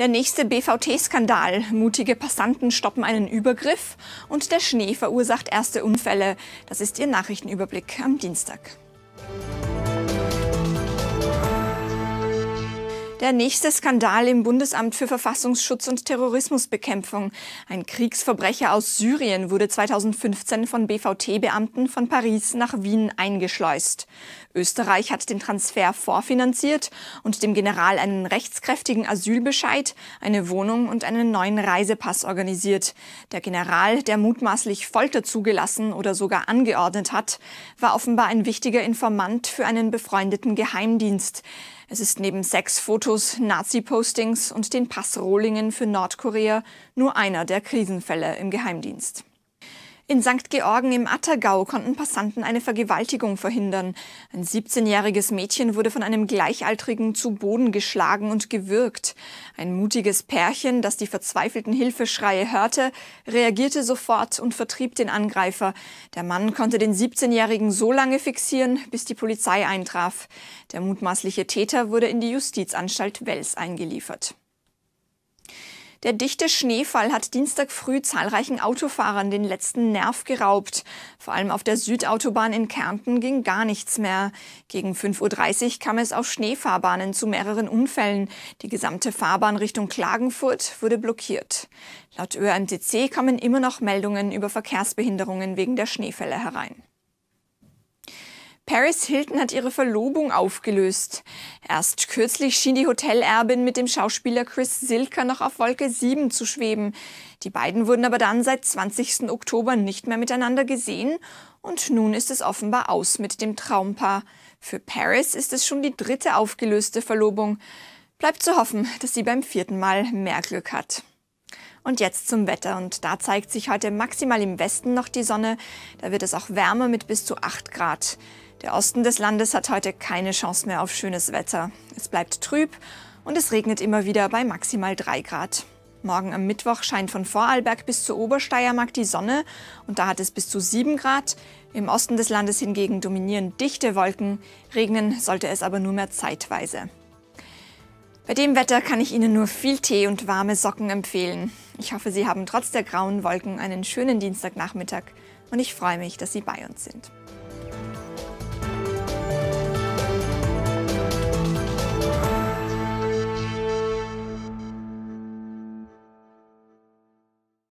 Der nächste BVT-Skandal. Mutige Passanten stoppen einen Übergriff und der Schnee verursacht erste Unfälle. Das ist Ihr Nachrichtenüberblick am Dienstag. Der nächste Skandal im Bundesamt für Verfassungsschutz und Terrorismusbekämpfung. Ein Kriegsverbrecher aus Syrien wurde 2015 von BVT-Beamten von Paris nach Wien eingeschleust. Österreich hat den Transfer vorfinanziert und dem General einen rechtskräftigen Asylbescheid, eine Wohnung und einen neuen Reisepass organisiert. Der General, der mutmaßlich Folter zugelassen oder sogar angeordnet hat, war offenbar ein wichtiger Informant für einen befreundeten Geheimdienst. Es ist neben sechs Fotos, Nazi-Postings und den Passrohlingen für Nordkorea nur einer der Krisenfälle im Geheimdienst. In St. Georgen im Attergau konnten Passanten eine Vergewaltigung verhindern. Ein 17-jähriges Mädchen wurde von einem Gleichaltrigen zu Boden geschlagen und gewürgt. Ein mutiges Pärchen, das die verzweifelten Hilfeschreie hörte, reagierte sofort und vertrieb den Angreifer. Der Mann konnte den 17-jährigen so lange fixieren, bis die Polizei eintraf. Der mutmaßliche Täter wurde in die Justizanstalt Wels eingeliefert. Der dichte Schneefall hat Dienstag früh zahlreichen Autofahrern den letzten Nerv geraubt. Vor allem auf der Südautobahn in Kärnten ging gar nichts mehr. Gegen 5.30 Uhr kam es auf Schneefahrbahnen zu mehreren Unfällen. Die gesamte Fahrbahn Richtung Klagenfurt wurde blockiert. Laut ÖAMTC kommen immer noch Meldungen über Verkehrsbehinderungen wegen der Schneefälle herein. Paris Hilton hat ihre Verlobung aufgelöst. Erst kürzlich schien die Hotelerbin mit dem Schauspieler Chris Silker noch auf Wolke 7 zu schweben. Die beiden wurden aber dann seit 20. Oktober nicht mehr miteinander gesehen und nun ist es offenbar aus mit dem Traumpaar. Für Paris ist es schon die dritte aufgelöste Verlobung. Bleibt zu hoffen, dass sie beim vierten Mal mehr Glück hat. Und jetzt zum Wetter. Und da zeigt sich heute maximal im Westen noch die Sonne. Da wird es auch wärmer mit bis zu 8 Grad. Der Osten des Landes hat heute keine Chance mehr auf schönes Wetter. Es bleibt trüb und es regnet immer wieder bei maximal 3 Grad. Morgen am Mittwoch scheint von Vorarlberg bis zur Obersteiermark die Sonne und da hat es bis zu 7 Grad. Im Osten des Landes hingegen dominieren dichte Wolken, regnen sollte es aber nur mehr zeitweise. Bei dem Wetter kann ich Ihnen nur viel Tee und warme Socken empfehlen. Ich hoffe, Sie haben trotz der grauen Wolken einen schönen Dienstagnachmittag und ich freue mich, dass Sie bei uns sind.